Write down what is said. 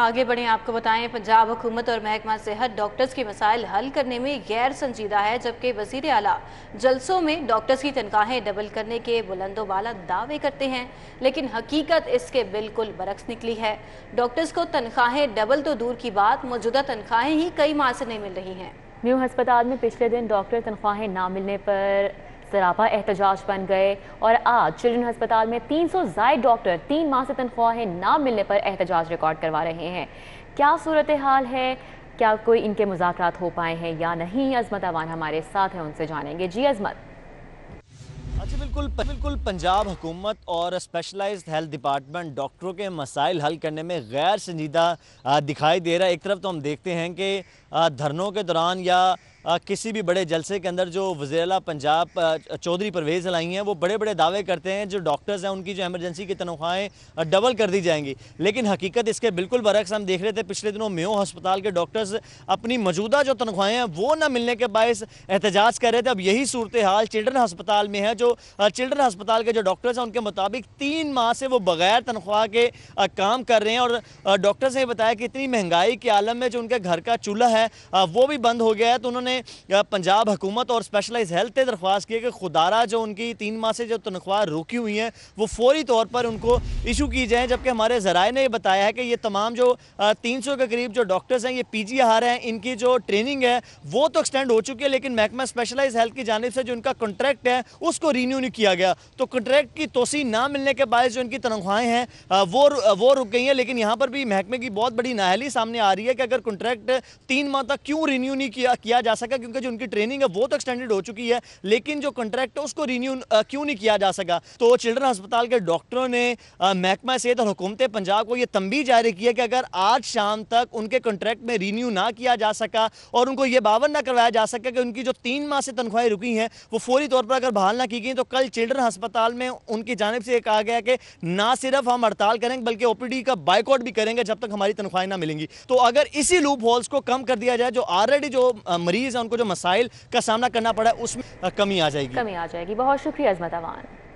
आगे बढ़े आपको बताएं पंजाब हुकूमत और महकमा सेहत डॉक्टर्स के मसाइल हल करने में गैर संजीदा है जबकि वजीर अला जलसों में डॉक्टर्स की तनख्वाहें डबल करने के वाला दावे करते हैं लेकिन हकीकत इसके बिल्कुल बरक्स निकली है डॉक्टर्स को तनख्वाहें डबल तो दूर की बात मौजूदा तनख्वाहें ही कई माह से नहीं मिल रही हैं न्यू अस्पताल में पिछले दिन डॉक्टर तनख्वाहें ना मिलने पर सरापा एहतजाज बन गए और आज चिल्ड्रन अस्पताल में 300 सौ जायद डॉक्टर तीन माह से तनख्वाहें ना मिलने पर एहतजाज रिकॉर्ड करवा रहे हैं क्या सूरत हाल है क्या कोई इनके मुजात हो पाए हैं या नहीं अजमत अवान हमारे साथ हैं उनसे जानेंगे जी अजमत अच्छा बिल्कुल बिल्कुल पंजाब हुकूमत और स्पेशलाइज्ड हेल्थ डिपार्टमेंट डॉक्टरों के मसाइल हल करने में गैर संजीदा दिखाई दे रहा है एक तरफ तो हम देखते हैं कि धरनों के दौरान या किसी भी बड़े जलसे के अंदर जो वजीरला पंजाब चौधरी परवेज़ लाई हैं वो बड़े बड़े दावे करते हैं जो डॉक्टर्स हैं उनकी जो एमरजेंसी की तनख्वाहें डबल कर दी जाएंगी लेकिन हकीकत इसके बिल्कुल बरक्स हम देख रहे थे पिछले दिनों मेो हस्पताल के डॉक्टर्स अपनी मौजूदा जो तनख्वाहें हैं वो ना मिलने के बायस एहतजाज कर रहे थे अब यही सूरत हाल चिल्ड्रन हस्पताल में है जो चिल्ड्रन हस्पताल के जो डॉक्टर्स हैं उनके मुताबिक तीन माह से वो बगैर तनख्वाह के काम कर रहे हैं और डॉक्टर्स ने बताया कि इतनी महंगाई के आलम में जो उनके घर का चूल्हा है वो भी बंद हो गया है तो उन्होंने ने पंजाब हुकूमत और स्पेशलाइज हेल्थ से दरख्वास्त की है कि खुदारा जो उनकी तीन माह से जो तनख्वाह रुकी हुई हैं वो फौरी तौर पर उनको इशू की जाए जबकि हमारे ज़राए ने यह बताया है कि ये तमाम जो तीन सौ के करीब जो डॉक्टर्स हैं ये पी जी हार हैं इनकी जो ट्रेनिंग है वो तो एक्सटेंड हो चुकी है लेकिन महकमा स्पेशलाइज हेल्थ की जानब से जो इनका कॉन्ट्रैक्ट है उसको रीन्यू नहीं किया गया तो कॉन्ट्रैक्ट की तोसी ना मिलने के बायस जो इनकी तनख्वाहें हैं वो वो रुक गई हैं लेकिन यहाँ पर भी महकमे की बहुत बड़ी नाहली सामने आ रही है कि अगर कॉन्ट्रैक्ट तीन माह तक क्यों रीन्यू नहीं किया किया जा सका क्योंकि जो उनकी ट्रेनिंग है वो तो एक्सटेंडेड हो चुकी है लेकिन जो कॉन्ट्रैक्ट है उसको रिन्यू क्यों नहीं किया जा सका तो चिल्ड्रन अस्पताल के डॉक्टरों ने महकमा सेहत और हुकूमत पंजाब को यह तंबी जारी की है कि अगर आज शाम तक उनके कॉन्ट्रैक्ट में रिन्यू ना किया जा सका और उनको ये बावन ना करवाया जा सका कि उनकी जो तीन माह से तनख्वाही रुकी हैं वो फौरी तौर पर अगर बहाल ना की गई तो कल चिल्ड्रन अस्पताल में उनकी जानब से कहा गया कि ना सिर्फ हम हड़ताल करेंगे बल्कि ओपीडी का बाइकआउट भी करेंगे जब तक हमारी तनख्वाही ना मिलेंगी तो अगर इसी लूप होल्स को कम कर दिया जाए जो ऑलरेडी जो मरीज डिफिकल्टीज़ हैं उनको जो मसाइल का सामना करना पड़ा है उसमें कमी आ जाएगी कमी आ जाएगी बहुत शुक्रिया अजमत अवान